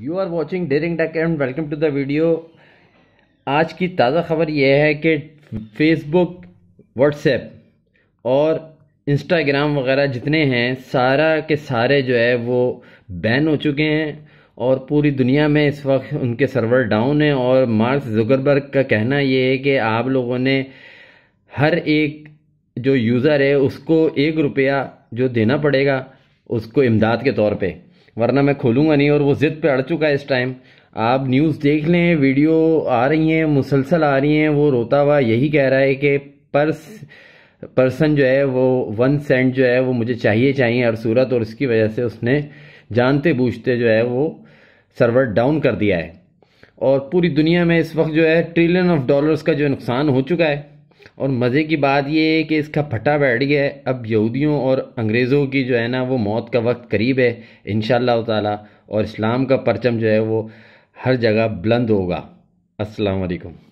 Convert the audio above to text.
you are watching daring tech and welcome to the video आज की ताज़ा खबर यह है कि फेसबुक व्हाट्सएप और इंस्टाग्राम वगैरह जितने हैं सारा के सारे जो है वो बैन हो चुके हैं और पूरी दुनिया में इस वक्त उनके सर्वर डाउन हैं और मार्क्स जुकरबर्ग का कहना ये है कि आप लोगों ने हर एक जो यूज़र है उसको एक रुपया जो देना पड़ेगा उसको इमदाद के तौर पर वरना मैं खोलूँगा नहीं और वो ज़िद पे अड़ चुका है इस टाइम आप न्यूज़ देख लें वीडियो आ रही हैं मुसलसल आ रही हैं वो रोता हुआ यही कह रहा है कि पर्स पर्सन जो है वो वन सेंट जो है वो मुझे चाहिए चाहिए हर सूरत और इसकी वजह से उसने जानते बूझते जो है वो सर्वर डाउन कर दिया है और पूरी दुनिया में इस वक्त जो है ट्रिलियन ऑफ डॉलर्स का जो नुकसान हो चुका है और मज़े की बात ये है कि इसका फटा बैठ गया है अब यहूदियों और अंग्रेज़ों की जो है ना वो मौत का वक्त करीब है इन ताला और इस्लाम का परचम जो है वो हर जगह बुलंद होगा असलकम